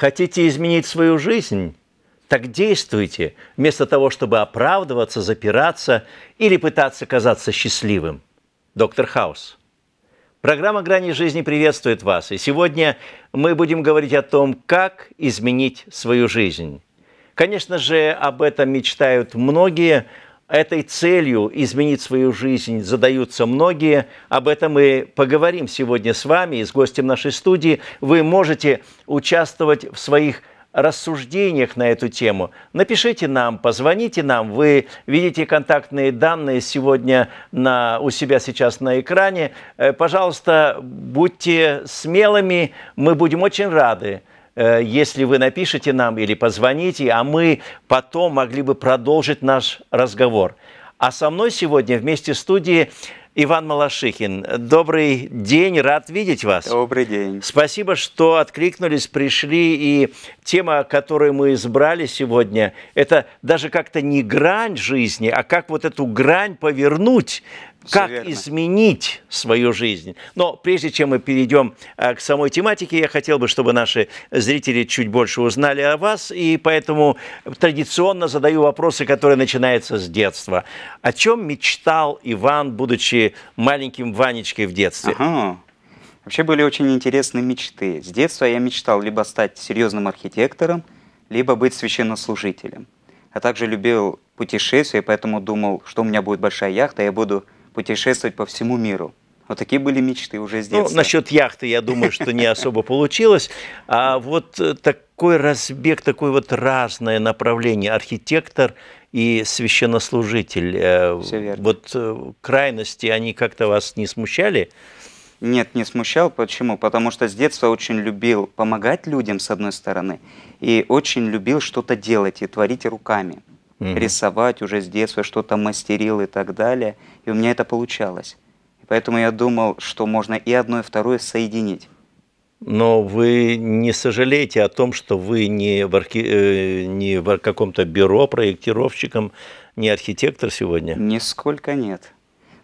Хотите изменить свою жизнь? Так действуйте, вместо того, чтобы оправдываться, запираться или пытаться казаться счастливым. Доктор Хаус. Программа «Грани жизни» приветствует вас. И сегодня мы будем говорить о том, как изменить свою жизнь. Конечно же, об этом мечтают многие – этой целью изменить свою жизнь задаются многие. Об этом мы поговорим сегодня с вами и с гостем нашей студии. Вы можете участвовать в своих рассуждениях на эту тему. Напишите нам, позвоните нам. Вы видите контактные данные сегодня на, у себя сейчас на экране. Э, пожалуйста, будьте смелыми. Мы будем очень рады Э, если вы напишете нам или позвоните, а мы потом могли бы продолжить наш разговор. А со мной сегодня вместе в студии Иван Малашихин. Добрый день, рад видеть вас. Добрый день. Спасибо, что откликнулись, пришли. И тема, которую мы избрали сегодня, это даже как-то не грань жизни, а как вот эту грань повернуть как верно. изменить свою жизнь. Но прежде чем мы перейдем э, к самой тематике, я хотел бы, чтобы наши зрители чуть больше узнали о вас, и поэтому традиционно задаю вопросы, которые начинаются с детства. О чем мечтал Иван, будучи маленьким Ванечкой в детстве? Ага. Вообще были очень интересные мечты. С детства я мечтал либо стать серьезным архитектором, либо быть священнослужителем. А также любил путешествия, поэтому думал, что у меня будет большая яхта, я буду путешествовать по всему миру. Вот такие были мечты уже с ну, детства. Ну, насчет яхты, я думаю, что не особо получилось. А вот э, такой разбег, такое вот разное направление. Архитектор и священнослужитель. Э, Все верно. Вот э, крайности, они как-то вас не смущали? Нет, не смущал. Почему? Потому что с детства очень любил помогать людям, с одной стороны, и очень любил что-то делать и творить руками. Mm-hmm. Рисовать уже с детства, что-то мастерил и так далее – у меня это получалось. И поэтому я думал, что можно и одно, и второе соединить. Но вы не сожалеете о том, что вы не в, архи... Э, не в каком-то бюро проектировщиком, не архитектор сегодня? Нисколько нет.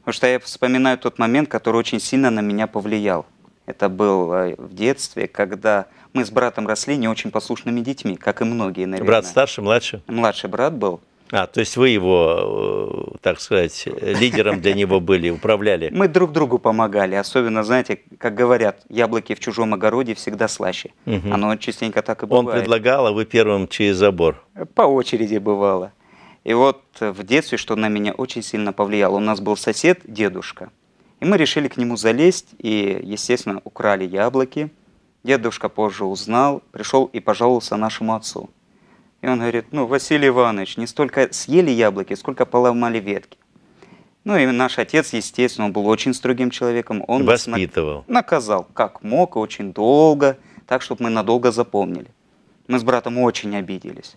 Потому что я вспоминаю тот момент, который очень сильно на меня повлиял. Это был э, в детстве, когда мы с братом росли не очень послушными детьми, как и многие, наверное. Брат старше, младше? Младший брат был. А, то есть вы его, э, так сказать, лидером для него были, управляли? Мы друг другу помогали. Особенно, знаете, как говорят, яблоки в чужом огороде всегда слаще. Угу. Оно частенько так и бывает. Он предлагал, а вы первым через забор? По очереди бывало. И вот в детстве, что на меня очень сильно повлияло, у нас был сосед, дедушка. И мы решили к нему залезть и, естественно, украли яблоки. Дедушка позже узнал, пришел и пожаловался нашему отцу. И он говорит, ну, Василий Иванович, не столько съели яблоки, сколько поломали ветки. Ну и наш отец, естественно, он был очень строгим человеком. Он Воспитывал. Нас наказал, как мог, очень долго, так, чтобы мы надолго запомнили. Мы с братом очень обиделись.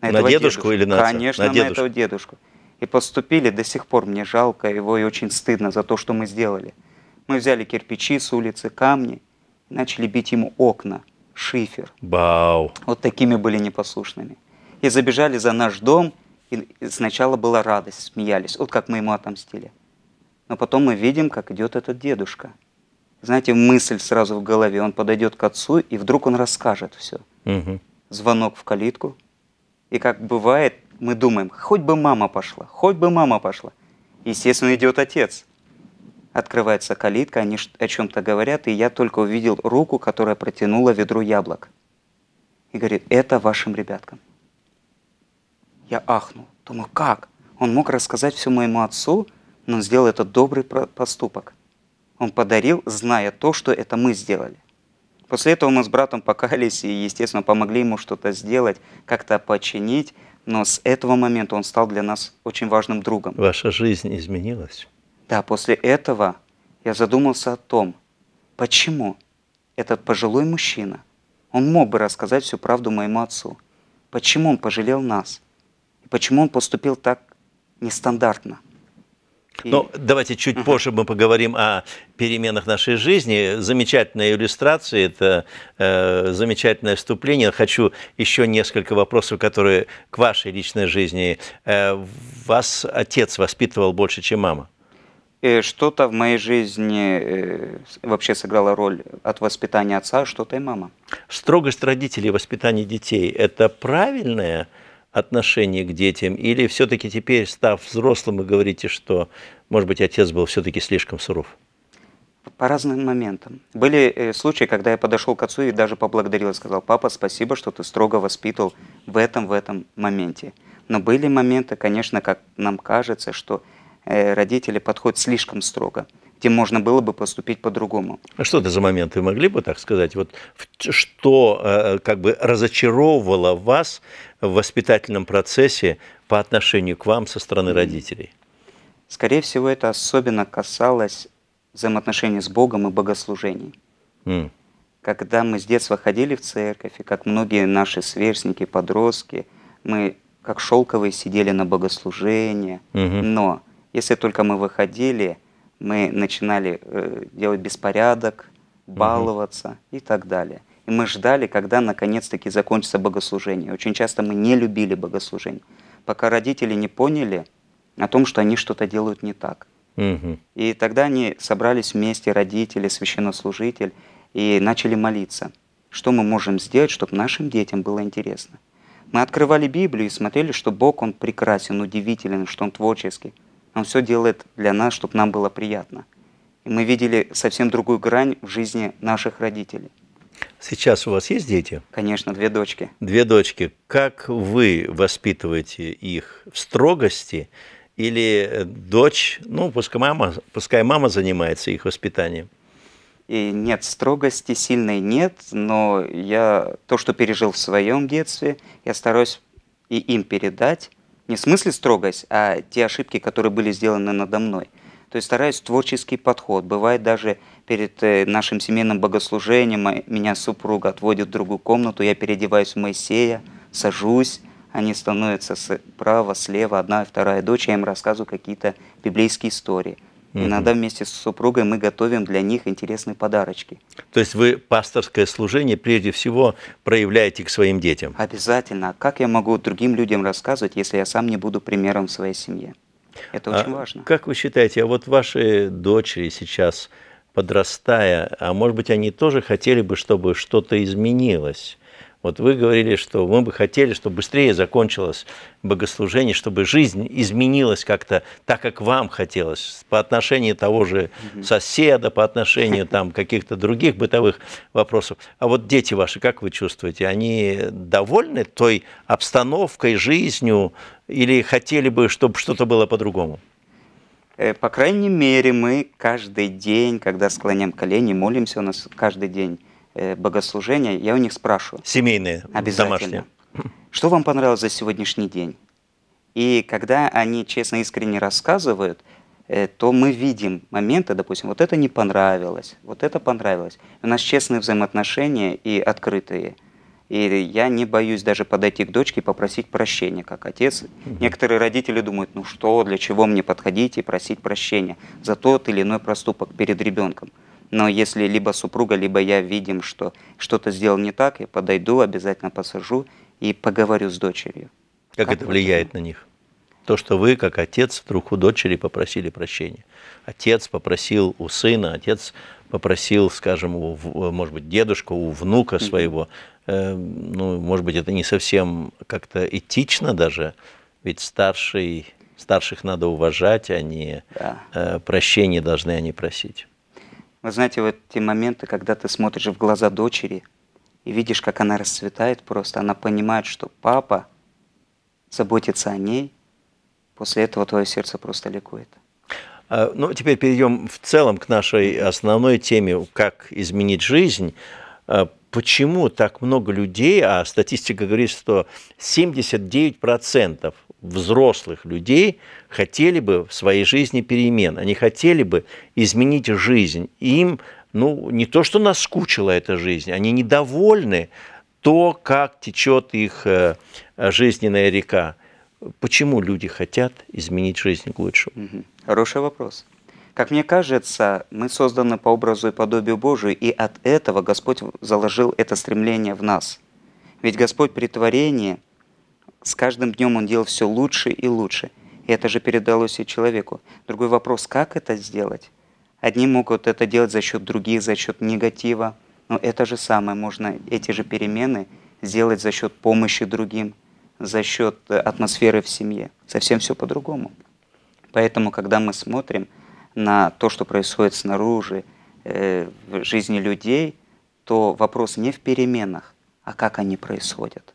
На, на дедушку, дедушку или на Конечно, на, дедушку. этого дедушку. И поступили, до сих пор мне жалко его и очень стыдно за то, что мы сделали. Мы взяли кирпичи с улицы, камни, начали бить ему окна шифер. Бау. Вот такими были непослушными. И забежали за наш дом, и сначала была радость, смеялись, вот как мы ему отомстили. Но потом мы видим, как идет этот дедушка. Знаете, мысль сразу в голове, он подойдет к отцу, и вдруг он расскажет все. Угу. Звонок в калитку. И как бывает, мы думаем, хоть бы мама пошла, хоть бы мама пошла. Естественно, идет отец. Открывается калитка, они о чем-то говорят, и я только увидел руку, которая протянула ведро яблок. И говорит, это вашим ребяткам. Я ахнул. Думаю, как? Он мог рассказать все моему отцу, но он сделал этот добрый поступок. Он подарил, зная то, что это мы сделали. После этого мы с братом покаялись и, естественно, помогли ему что-то сделать, как-то починить. Но с этого момента он стал для нас очень важным другом. Ваша жизнь изменилась? Да, после этого я задумался о том, почему этот пожилой мужчина, он мог бы рассказать всю правду моему отцу, почему он пожалел нас, и почему он поступил так нестандартно. И... Ну, давайте чуть uh-huh. позже мы поговорим о переменах нашей жизни. Замечательная иллюстрация, это э, замечательное вступление. Хочу еще несколько вопросов, которые к вашей личной жизни. Э, вас отец воспитывал больше, чем мама? Э, что-то в моей жизни э, вообще сыграло роль от воспитания отца, что-то и мама. Строгость родителей в воспитании детей – это правильное отношение к детям? Или все-таки теперь, став взрослым, вы говорите, что, может быть, отец был все-таки слишком суров? По разным моментам. Были э, случаи, когда я подошел к отцу и даже поблагодарил и сказал, папа, спасибо, что ты строго воспитывал в этом, в этом моменте. Но были моменты, конечно, как нам кажется, что Э, родители подходят слишком строго где можно было бы поступить по-другому. А что это за моменты могли бы так сказать? Вот что э, как бы разочаровывало вас в воспитательном процессе по отношению к вам со стороны родителей? Скорее всего, это особенно касалось взаимоотношений с Богом и богослужений. Mm. Когда мы с детства ходили в церковь, и как многие наши сверстники, подростки, мы как шелковые сидели на богослужении, mm-hmm. но если только мы выходили, мы начинали э, делать беспорядок, баловаться угу. и так далее. И мы ждали, когда наконец-таки закончится богослужение. Очень часто мы не любили богослужение, пока родители не поняли о том, что они что-то делают не так. Угу. И тогда они собрались вместе, родители, священнослужитель, и начали молиться. Что мы можем сделать, чтобы нашим детям было интересно? Мы открывали Библию и смотрели, что Бог, Он прекрасен, удивителен, что Он творческий, он все делает для нас, чтобы нам было приятно. И мы видели совсем другую грань в жизни наших родителей. Сейчас у вас есть дети? Конечно, две дочки. Две дочки. Как вы воспитываете их в строгости? Или дочь, ну, пускай мама, пускай мама занимается их воспитанием? И нет, строгости сильной нет, но я то, что пережил в своем детстве, я стараюсь и им передать. Не в смысле строгость, а те ошибки, которые были сделаны надо мной. То есть стараюсь творческий подход. Бывает даже перед э, нашим семейным богослужением э, меня супруга отводит в другую комнату, я переодеваюсь в Моисея, сажусь, они становятся справа, слева, одна и вторая дочь, я им рассказываю какие-то библейские истории. Угу. Иногда вместе с супругой мы готовим для них интересные подарочки. То есть вы пасторское служение прежде всего проявляете к своим детям? Обязательно. А как я могу другим людям рассказывать, если я сам не буду примером в своей семье? Это а очень а важно. Как вы считаете, а вот ваши дочери сейчас подрастая, а может быть, они тоже хотели бы, чтобы что-то изменилось? Вот вы говорили, что мы бы хотели, чтобы быстрее закончилось богослужение, чтобы жизнь изменилась как-то так, как вам хотелось, по отношению того же соседа, по отношению там каких-то других бытовых вопросов. А вот дети ваши, как вы чувствуете, они довольны той обстановкой, жизнью, или хотели бы, чтобы что-то было по-другому? Э, по крайней мере, мы каждый день, когда склоняем колени, молимся у нас каждый день Э, богослужения, я у них спрашиваю. Семейные, Обязательно. домашние. Что вам понравилось за сегодняшний день? И когда они честно, искренне рассказывают, э, то мы видим моменты, допустим, вот это не понравилось, вот это понравилось. У нас честные взаимоотношения и открытые. И я не боюсь даже подойти к дочке и попросить прощения, как отец. Некоторые родители думают, ну что, для чего мне подходить и просить прощения за тот или иной проступок перед ребенком. Но если либо супруга, либо я видим, что что-то сделал не так, я подойду, обязательно посажу и поговорю с дочерью. Как, как это влияет на них? То, что вы, как отец, вдруг у дочери попросили прощения. Отец попросил у сына, отец попросил, скажем, у, может быть, дедушку, у внука своего. Э, ну, может быть, это не совсем как-то этично даже, ведь старший, старших надо уважать, а не да. э, прощения должны они просить. Вы знаете, вот те моменты, когда ты смотришь в глаза дочери и видишь, как она расцветает просто, она понимает, что папа заботится о ней, после этого твое сердце просто ликует. А, ну, теперь перейдем в целом к нашей основной теме, как изменить жизнь. А, почему так много людей, а статистика говорит, что 79% взрослых людей хотели бы в своей жизни перемен, они хотели бы изменить жизнь. Им, ну, не то, что наскучила эта жизнь, они недовольны то, как течет их э, жизненная река. Почему люди хотят изменить жизнь к лучшему? Хороший вопрос. Как мне кажется, мы созданы по образу и подобию Божию, и от этого Господь заложил это стремление в нас. Ведь Господь при творении с каждым днем он делал все лучше и лучше. И это же передалось и человеку. Другой вопрос, как это сделать? Одни могут это делать за счет других, за счет негатива. Но это же самое, можно эти же перемены сделать за счет помощи другим, за счет э, атмосферы в семье. Совсем все по-другому. Поэтому, когда мы смотрим на то, что происходит снаружи, э, в жизни людей, то вопрос не в переменах, а как они происходят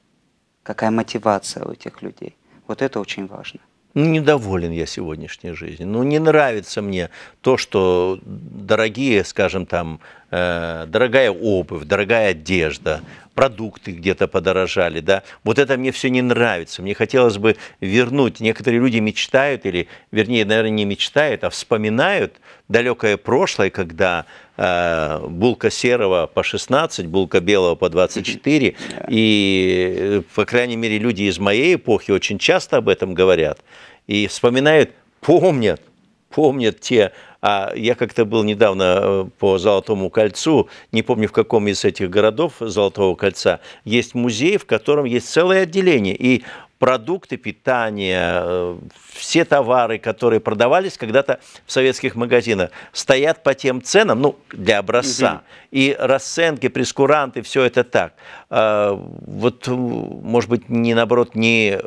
какая мотивация у этих людей. Вот это очень важно. Ну, недоволен я сегодняшней жизнью. Ну, не нравится мне то, что дорогие, скажем там, э, дорогая обувь, дорогая одежда, продукты где-то подорожали, да. Вот это мне все не нравится. Мне хотелось бы вернуть. Некоторые люди мечтают, или, вернее, наверное, не мечтают, а вспоминают далекое прошлое, когда Э, булка серого по 16, булка белого по 24. И, по крайней мере, люди из моей эпохи очень часто об этом говорят. И вспоминают, помнят, помнят те... А я как-то был недавно э, по Золотому кольцу, не помню в каком из этих городов Золотого кольца, есть музей, в котором есть целое отделение. И продукты питания, э, все товары, которые продавались когда-то в советских магазинах, стоят по тем ценам, ну, для образца. Угу. И расценки, прескуранты, все это так. А, вот, может быть, не наоборот, не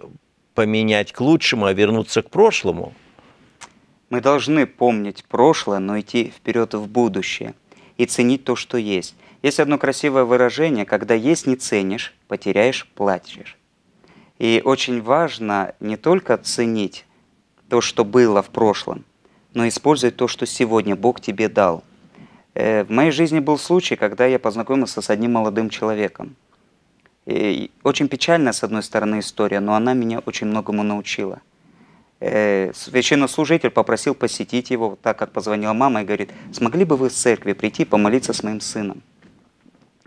поменять к лучшему, а вернуться к прошлому. Мы должны помнить прошлое, но идти вперед в будущее и ценить то, что есть. Есть одно красивое выражение, когда есть не ценишь, потеряешь, платишь. И очень важно не только ценить то, что было в прошлом, но использовать то, что сегодня Бог тебе дал. Э, в моей жизни был случай, когда я познакомился с одним молодым человеком. И очень печальная, с одной стороны, история, но она меня очень многому научила. Э, священнослужитель попросил посетить его, так как позвонила мама и говорит, смогли бы вы в церкви прийти помолиться с моим сыном?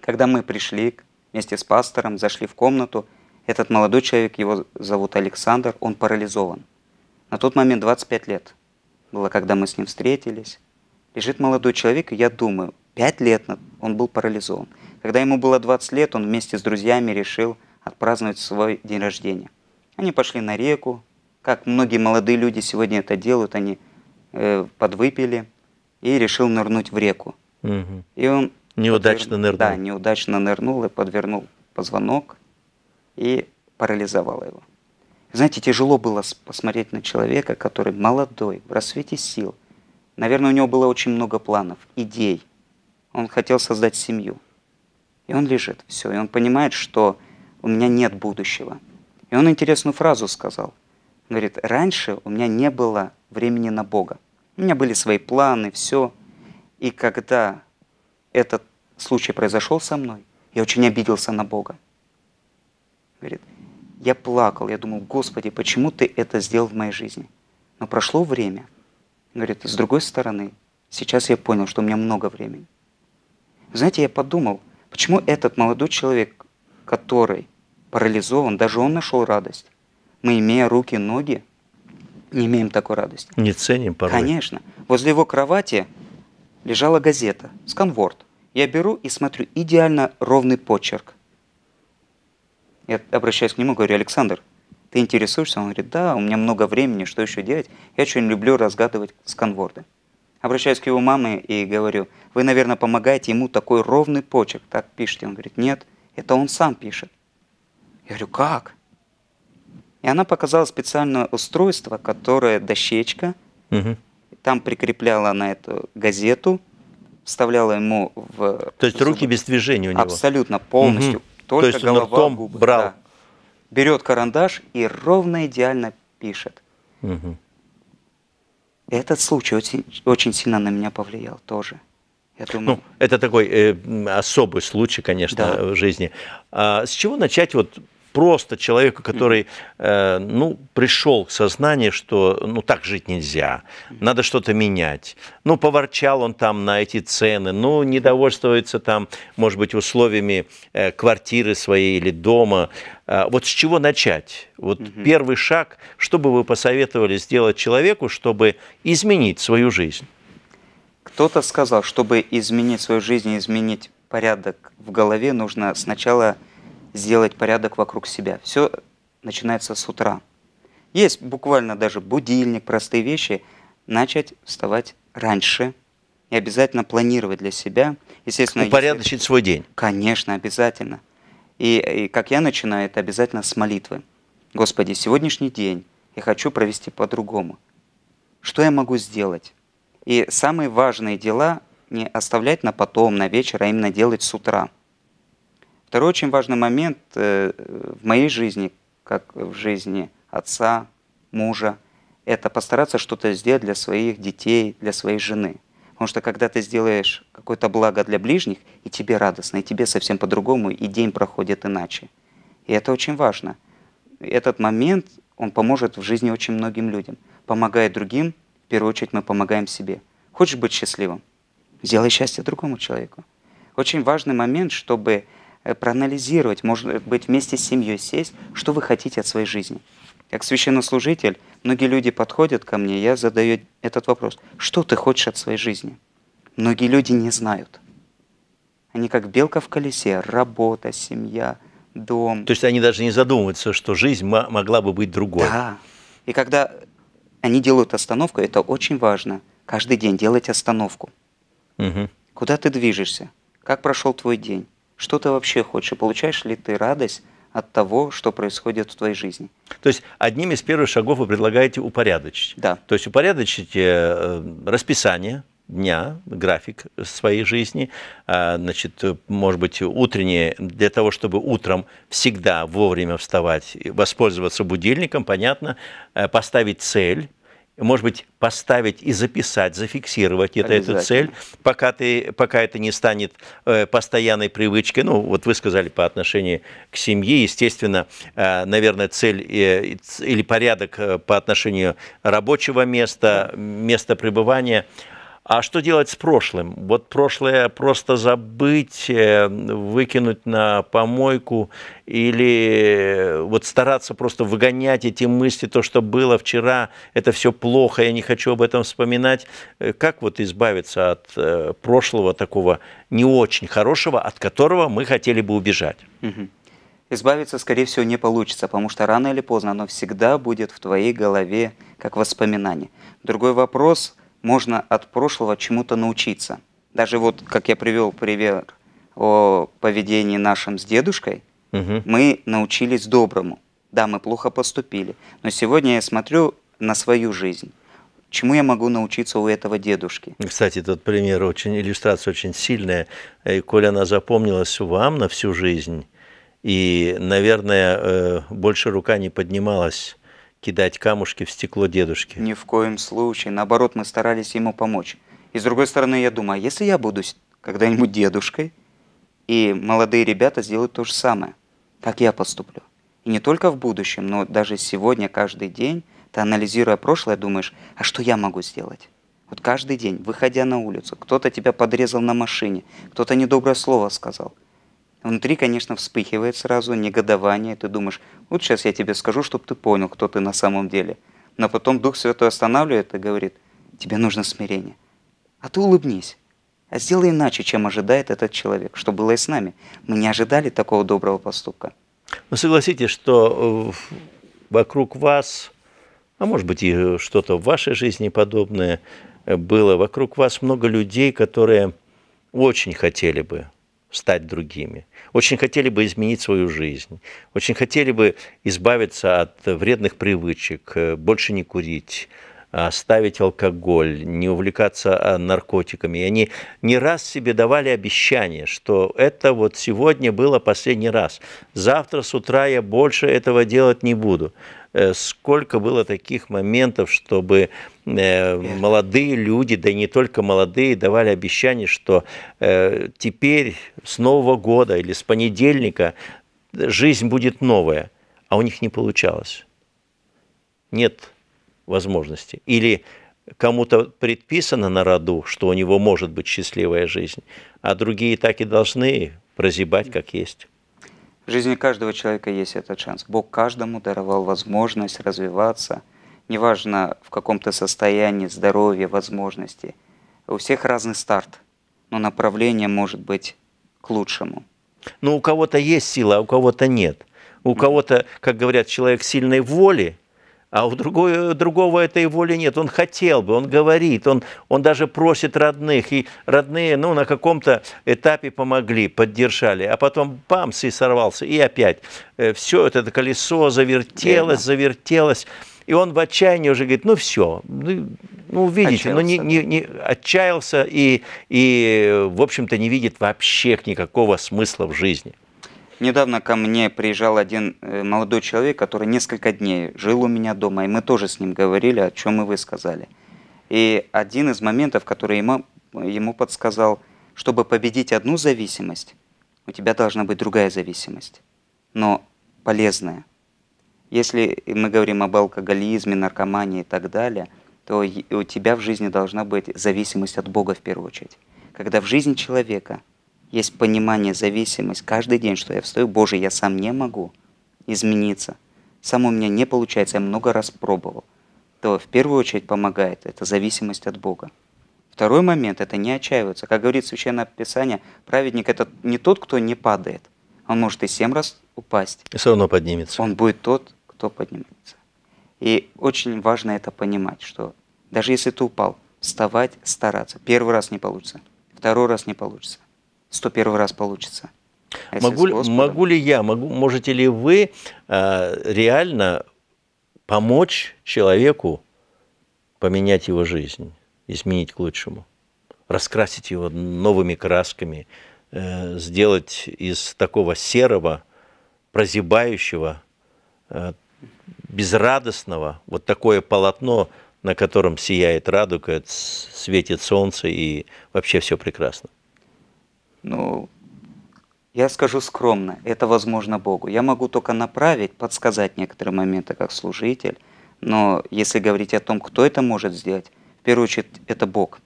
Когда мы пришли вместе с пастором, зашли в комнату, этот молодой человек, его зовут Александр, он парализован. На тот момент 25 лет было, когда мы с ним встретились. Лежит молодой человек, и я думаю, 5 лет он был парализован. Когда ему было 20 лет, он вместе с друзьями решил отпраздновать свой день рождения. Они пошли на реку, как многие молодые люди сегодня это делают, они э, подвыпили и решил нырнуть в реку. Угу. И он неудачно подвер... нырнул. Да, неудачно нырнул и подвернул позвонок и парализовала его. Знаете, тяжело было посмотреть на человека, который молодой, в рассвете сил. Наверное, у него было очень много планов, идей. Он хотел создать семью. И он лежит, все. И он понимает, что у меня нет будущего. И он интересную фразу сказал. Он говорит, раньше у меня не было времени на Бога. У меня были свои планы, все. И когда этот случай произошел со мной, я очень обиделся на Бога. Говорит, я плакал, я думал, Господи, почему ты это сделал в моей жизни? Но прошло время. Говорит, с другой стороны, сейчас я понял, что у меня много времени. Знаете, я подумал, почему этот молодой человек, который парализован, даже он нашел радость. Мы, имея руки и ноги, не имеем такой радости. Не ценим порой. Конечно. Возле его кровати лежала газета, сканворд. Я беру и смотрю, идеально ровный почерк. Я обращаюсь к нему, говорю, Александр, ты интересуешься? Он говорит, да, у меня много времени, что еще делать? Я очень люблю разгадывать сканворды. Обращаюсь к его маме и говорю, вы, наверное, помогаете ему такой ровный почерк, так пишите. Он говорит, нет, это он сам пишет. Я говорю, как? И она показала специальное устройство, которое дощечка, угу. там прикрепляла на эту газету, вставляла ему в... То есть руки без движения у него? Абсолютно, полностью. Угу только То есть голова, он ртом губы, брал. Да. Берет карандаш и ровно идеально пишет. Угу. Этот случай очень, очень сильно на меня повлиял тоже. Я думаю... Ну, это такой э, особый случай, конечно, да. в жизни. А с чего начать вот просто человеку, который э, ну, пришел к сознанию, что ну, так жить нельзя, надо что-то менять. Ну, поворчал он там на эти цены, ну, недовольствуется там, может быть, условиями э, квартиры своей или дома. Э, вот с чего начать? Вот угу. первый шаг, что бы вы посоветовали сделать человеку, чтобы изменить свою жизнь? Кто-то сказал, чтобы изменить свою жизнь, изменить порядок в голове, нужно сначала сделать порядок вокруг себя. Все начинается с утра. Есть буквально даже будильник, простые вещи. Начать вставать раньше и обязательно планировать для себя. Естественно, Упорядочить если... свой день. Конечно, обязательно. И, и как я начинаю, это обязательно с молитвы. Господи, сегодняшний день я хочу провести по-другому. Что я могу сделать? И самые важные дела не оставлять на потом, на вечер, а именно делать с утра – Второй очень важный момент э, в моей жизни, как в жизни отца, мужа, это постараться что-то сделать для своих детей, для своей жены. Потому что когда ты сделаешь какое-то благо для ближних, и тебе радостно, и тебе совсем по-другому, и день проходит иначе. И это очень важно. Этот момент, он поможет в жизни очень многим людям. Помогая другим, в первую очередь мы помогаем себе. Хочешь быть счастливым? Сделай счастье другому человеку. Очень важный момент, чтобы Э, проанализировать, может быть, вместе с семьей сесть, что вы хотите от своей жизни. Как священнослужитель, многие люди подходят ко мне, я задаю этот вопрос. Что ты хочешь от своей жизни? Многие люди не знают. Они как белка в колесе, работа, семья, дом. То есть они даже не задумываются, что жизнь могла бы быть другой. Да. И когда они делают остановку, это очень важно. Каждый день делать остановку. Угу. Куда ты движешься? Как прошел твой день? Что ты вообще хочешь? И получаешь ли ты радость от того, что происходит в твоей жизни. То есть одним из первых шагов вы предлагаете упорядочить. Да. То есть упорядочите э, э, расписание дня, график своей жизни, а, значит, может быть, утреннее, для того, чтобы утром всегда вовремя вставать, воспользоваться будильником, понятно, э, поставить цель, может быть, поставить и записать, зафиксировать это, эту цель, пока, ты, пока это не станет э, постоянной привычкой. Ну, вот вы сказали по отношению к семье, естественно, э, наверное, цель э, или порядок э, по отношению рабочего места, места пребывания – а что делать с прошлым? Вот прошлое просто забыть, э, выкинуть на помойку или э, вот стараться просто выгонять эти мысли, то, что было вчера, это все плохо, я не хочу об этом вспоминать. Э, как вот избавиться от прошлого такого не очень хорошего, от которого мы хотели бы убежать? Избавиться, скорее всего, не получится, потому что рано или поздно оно всегда будет в твоей голове как воспоминание. Другой вопрос – можно от прошлого чему-то научиться. Даже вот, как я привел пример о поведении нашем с дедушкой, угу. мы научились доброму. Да, мы плохо поступили, но сегодня я смотрю на свою жизнь. Чему я могу научиться у этого дедушки? Кстати, этот пример очень, иллюстрация очень сильная. И, э, коль она запомнилась вам на всю жизнь, и, наверное, э, больше рука не поднималась кидать камушки в стекло дедушки. Ни в коем случае. Наоборот, мы старались ему помочь. И с другой стороны, я думаю, а если я буду когда-нибудь дедушкой, и молодые ребята сделают то же самое, как я поступлю? И не только в будущем, но даже сегодня, каждый день, ты анализируя прошлое, думаешь, а что я могу сделать? Вот каждый день, выходя на улицу, кто-то тебя подрезал на машине, кто-то недоброе слово сказал – Внутри, конечно, вспыхивает сразу негодование. Ты думаешь, вот сейчас я тебе скажу, чтобы ты понял, кто ты на самом деле. Но потом Дух Святой останавливает и говорит, тебе нужно смирение. А ты улыбнись. А сделай иначе, чем ожидает этот человек, что было и с нами. Мы не ожидали такого доброго поступка. Ну, согласитесь, что э, вокруг вас, а может быть и что-то в вашей жизни подобное э, было, вокруг вас много людей, которые очень хотели бы стать другими, очень хотели бы изменить свою жизнь, очень хотели бы избавиться от вредных привычек, э, больше не курить, оставить а, алкоголь, не увлекаться а, наркотиками. И они не раз себе давали обещание, что это вот сегодня было последний раз. Завтра с утра я больше этого делать не буду. Э, сколько было таких моментов, чтобы э, молодые люди, да и не только молодые, давали обещание, что э, теперь с Нового года или с понедельника жизнь будет новая, а у них не получалось. Нет возможности. Или кому-то предписано на роду, что у него может быть счастливая жизнь, а другие так и должны прозябать, как есть. В жизни каждого человека есть этот шанс. Бог каждому даровал возможность развиваться, неважно в каком то состоянии, здоровье, возможности. У всех разный старт, но направление может быть к лучшему. Но ну, у кого-то есть сила, а у кого-то нет. У кого-то, как говорят, человек сильной воли, а у другой, другого этой воли нет. Он хотел бы, он говорит, он, он даже просит родных, и родные ну, на каком-то этапе помогли, поддержали, а потом бамс и сорвался, и опять. Э, все это, это колесо завертелось, завертелось. И он в отчаянии уже говорит, ну все, ну, ну видите, ну не, не, не отчаялся и, и в общем-то, не видит вообще никакого смысла в жизни. Недавно ко мне приезжал один э, молодой человек, который несколько дней жил у меня дома, и мы тоже с ним говорили, о чем и вы сказали. И один из моментов, который ему, ему подсказал, чтобы победить одну зависимость, у тебя должна быть другая зависимость, но полезная. Если мы говорим об алкоголизме, наркомании и так далее, то у тебя в жизни должна быть зависимость от Бога в первую очередь. Когда в жизни человека – есть понимание, зависимость каждый день, что я встаю, боже, я сам не могу измениться, сам у меня не получается, я много раз пробовал, то в первую очередь помогает это зависимость от Бога. Второй момент – это не отчаиваться. Как говорит Священное Писание, праведник – это не тот, кто не падает. Он может и семь раз упасть. И все равно поднимется. Он будет тот, кто поднимется. И очень важно это понимать, что даже если ты упал, вставать, стараться. Первый раз не получится, второй раз не получится. 101 раз получится. А могу, могу ли я, могу, можете ли вы э, реально помочь человеку поменять его жизнь, изменить к лучшему, раскрасить его новыми красками, э, сделать из такого серого, прозябающего, э, безрадостного вот такое полотно, на котором сияет радуга, светит солнце и вообще все прекрасно? Ну, я скажу скромно, это возможно Богу. Я могу только направить, подсказать некоторые моменты как служитель, но если говорить о том, кто это может сделать, в первую очередь это Бог.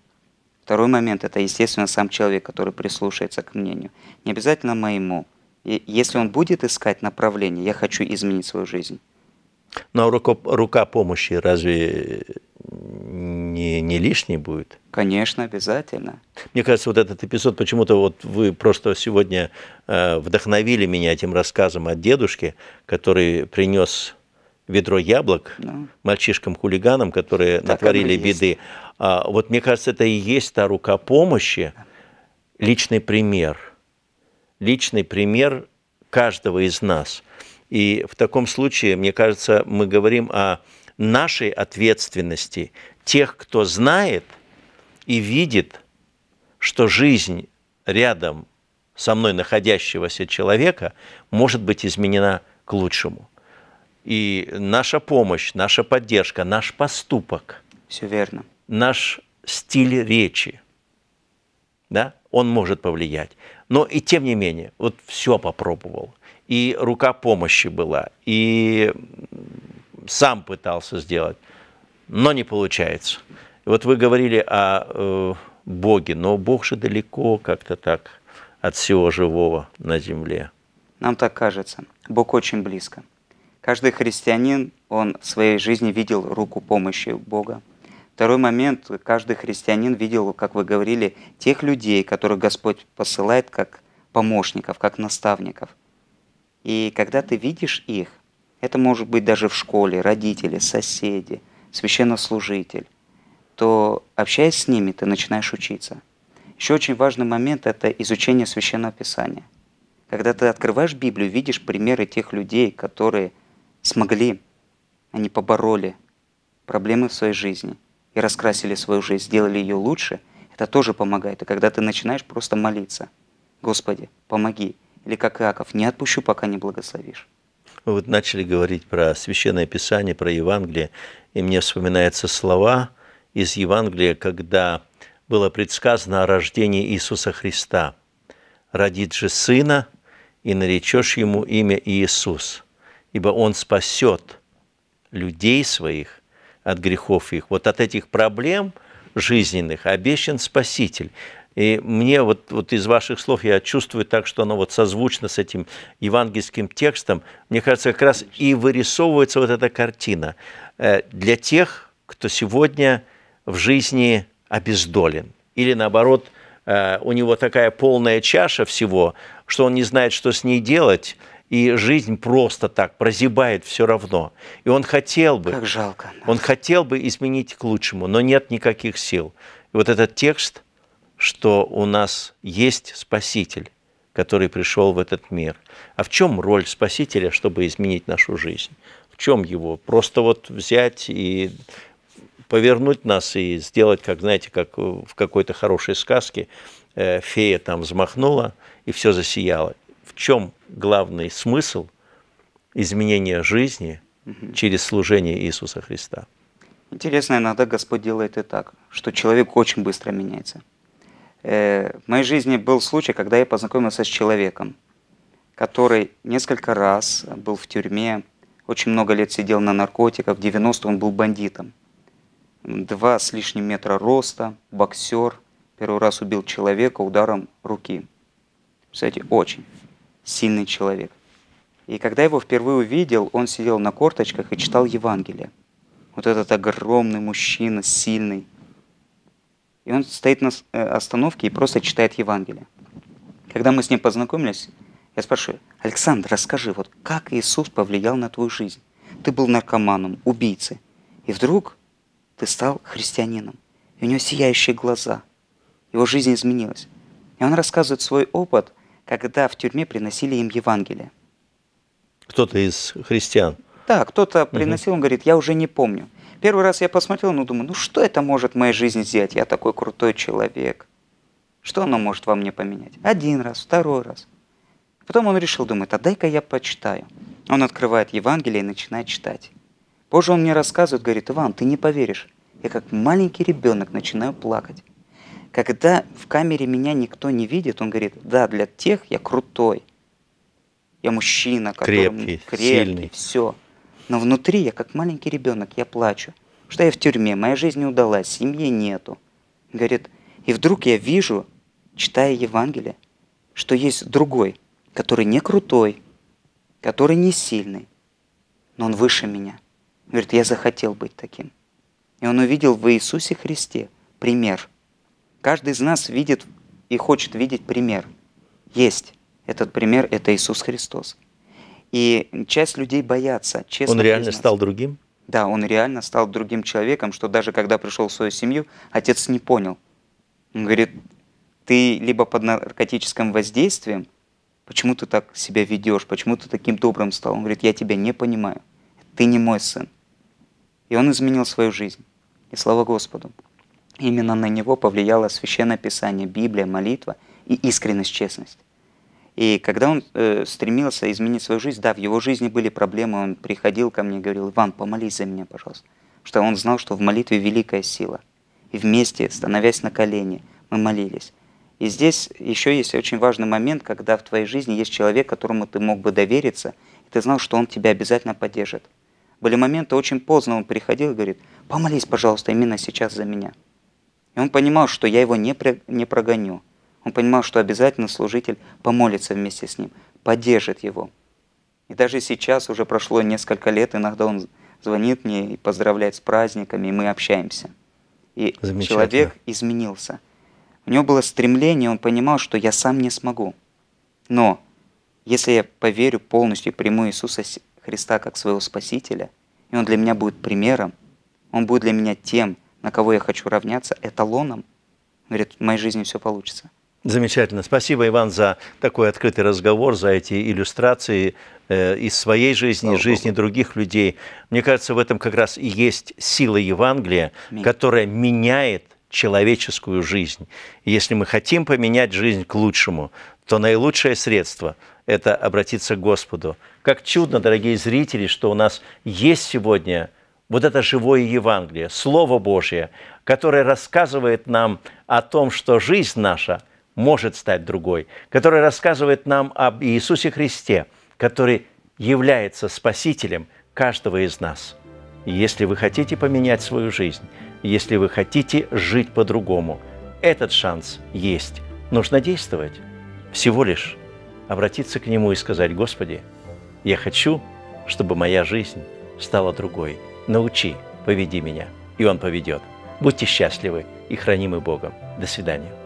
Второй момент – это, естественно, сам человек, который прислушается к мнению. Не обязательно моему. И если он будет искать направление, я хочу изменить свою жизнь. Но ну, а рука, рука помощи разве не, не лишний будет. Конечно, обязательно. Мне кажется, вот этот эпизод почему-то вот вы просто сегодня э, вдохновили меня этим рассказом от дедушки, который принес ведро яблок да. мальчишкам-хулиганам, которые так натворили беды. А, вот мне кажется, это и есть та рука помощи, личный пример. Личный пример каждого из нас. И в таком случае, мне кажется, мы говорим о нашей ответственности, тех, кто знает и видит, что жизнь рядом со мной находящегося человека может быть изменена к лучшему. И наша помощь, наша поддержка, наш поступок. Все верно. Наш стиль речи, да, он может повлиять. Но и тем не менее, вот все попробовал. И рука помощи была, и сам пытался сделать, но не получается. Вот вы говорили о э, Боге, но Бог же далеко как-то так от всего живого на земле. Нам так кажется. Бог очень близко. Каждый христианин, он в своей жизни видел руку помощи Бога. Второй момент, каждый христианин видел, как вы говорили, тех людей, которых Господь посылает как помощников, как наставников. И когда ты видишь их, это может быть даже в школе, родители, соседи, священнослужитель, то общаясь с ними, ты начинаешь учиться. Еще очень важный момент – это изучение Священного Писания. Когда ты открываешь Библию, видишь примеры тех людей, которые смогли, они побороли проблемы в своей жизни и раскрасили свою жизнь, сделали ее лучше, это тоже помогает. И когда ты начинаешь просто молиться, «Господи, помоги!» или как Иаков, «Не отпущу, пока не благословишь». Мы вот начали говорить про Священное Писание, про Евангелие, и мне вспоминаются слова из Евангелия, когда было предсказано о рождении Иисуса Христа. «Родит же Сына, и наречешь Ему имя Иисус, ибо Он спасет людей своих от грехов их». Вот от этих проблем – жизненных, обещан Спаситель. И мне вот, вот из ваших слов я чувствую так, что оно вот созвучно с этим евангельским текстом. Мне кажется, как раз и вырисовывается вот эта картина э, для тех, кто сегодня в жизни обездолен. Или наоборот, э, у него такая полная чаша всего, что он не знает, что с ней делать, и жизнь просто так прозябает все равно. И он хотел бы... Как жалко. Он хотел бы изменить к лучшему, но нет никаких сил. И вот этот текст – что у нас есть Спаситель, который пришел в этот мир. А в чем роль Спасителя, чтобы изменить нашу жизнь? В чем его? Просто вот взять и повернуть нас и сделать, как, знаете, как в какой-то хорошей сказке, э, фея там взмахнула, и все засияло. В чем главный смысл изменения жизни через служение Иисуса Христа? Интересно, иногда Господь делает и так, что человек очень быстро меняется. Э, в моей жизни был случай, когда я познакомился с человеком, который несколько раз был в тюрьме, очень много лет сидел на наркотиках, в 90 он был бандитом. Два с лишним метра роста, боксер, первый раз убил человека ударом руки. Кстати, очень сильный человек. И когда его впервые увидел, он сидел на корточках и читал Евангелие. Вот этот огромный мужчина, сильный – и он стоит на э, остановке и просто читает Евангелие. Когда мы с ним познакомились, я спрашиваю, Александр, расскажи, вот как Иисус повлиял на твою жизнь? Ты был наркоманом, убийцей, и вдруг ты стал христианином. И у него сияющие глаза. Его жизнь изменилась. И он рассказывает свой опыт, когда в тюрьме приносили им Евангелие. Кто-то из христиан? Да, кто-то приносил, угу. он говорит, я уже не помню. Первый раз я посмотрел, ну думаю, ну что это может в моей жизни сделать? Я такой крутой человек. Что оно может во мне поменять? Один раз, второй раз. Потом он решил, думает, а дай-ка я почитаю. Он открывает Евангелие и начинает читать. Позже он мне рассказывает, говорит, Иван, ты не поверишь. Я как маленький ребенок начинаю плакать. Когда в камере меня никто не видит, он говорит, да, для тех я крутой. Я мужчина, который крепкий, крепкий сильный. все. Но внутри я как маленький ребенок, я плачу. Что я в тюрьме, моя жизнь не удалась, семьи нету. Говорит, и вдруг я вижу, читая Евангелие, что есть другой, который не крутой, который не сильный, но он выше меня. Говорит, я захотел быть таким. И он увидел в Иисусе Христе пример. Каждый из нас видит и хочет видеть пример. Есть этот пример, это Иисус Христос. И часть людей боятся. Честно он реально признаться. стал другим? Да, он реально стал другим человеком, что даже когда пришел в свою семью, отец не понял. Он говорит, ты либо под наркотическим воздействием, почему ты так себя ведешь, почему ты таким добрым стал? Он говорит, я тебя не понимаю, ты не мой сын. И он изменил свою жизнь. И слава Господу. Именно на него повлияло Священное Писание, Библия, молитва и искренность, честность. И когда он э, стремился изменить свою жизнь, да, в его жизни были проблемы, он приходил ко мне и говорил, Иван, помолись за меня, пожалуйста. Что он знал, что в молитве великая сила. И вместе, становясь на колени, мы молились. И здесь еще есть очень важный момент, когда в твоей жизни есть человек, которому ты мог бы довериться, и ты знал, что он тебя обязательно поддержит. Были моменты, очень поздно он приходил и говорит, помолись, пожалуйста, именно сейчас за меня. И он понимал, что я его не, не прогоню, он понимал, что обязательно служитель помолится вместе с ним, поддержит его. И даже сейчас, уже прошло несколько лет, иногда он звонит мне и поздравляет с праздниками, и мы общаемся. И человек изменился. У него было стремление, он понимал, что я сам не смогу. Но если я поверю полностью и приму Иисуса Христа как своего Спасителя, и Он для меня будет примером, Он будет для меня тем, на кого я хочу равняться, эталоном, говорит, в моей жизни все получится. Замечательно. Спасибо, Иван, за такой открытый разговор, за эти иллюстрации э, из своей жизни, из жизни других людей. Мне кажется, в этом как раз и есть сила Евангелия, которая меняет человеческую жизнь. если мы хотим поменять жизнь к лучшему, то наилучшее средство – это обратиться к Господу. Как чудно, дорогие зрители, что у нас есть сегодня вот это живое Евангелие, Слово Божье, которое рассказывает нам о том, что жизнь наша – может стать другой, который рассказывает нам об Иисусе Христе, который является Спасителем каждого из нас. И если вы хотите поменять свою жизнь, если вы хотите жить по-другому, этот шанс есть. Нужно действовать. Всего лишь обратиться к Нему и сказать, «Господи, я хочу, чтобы моя жизнь стала другой. Научи, поведи меня». И Он поведет. Будьте счастливы и хранимы Богом. До свидания.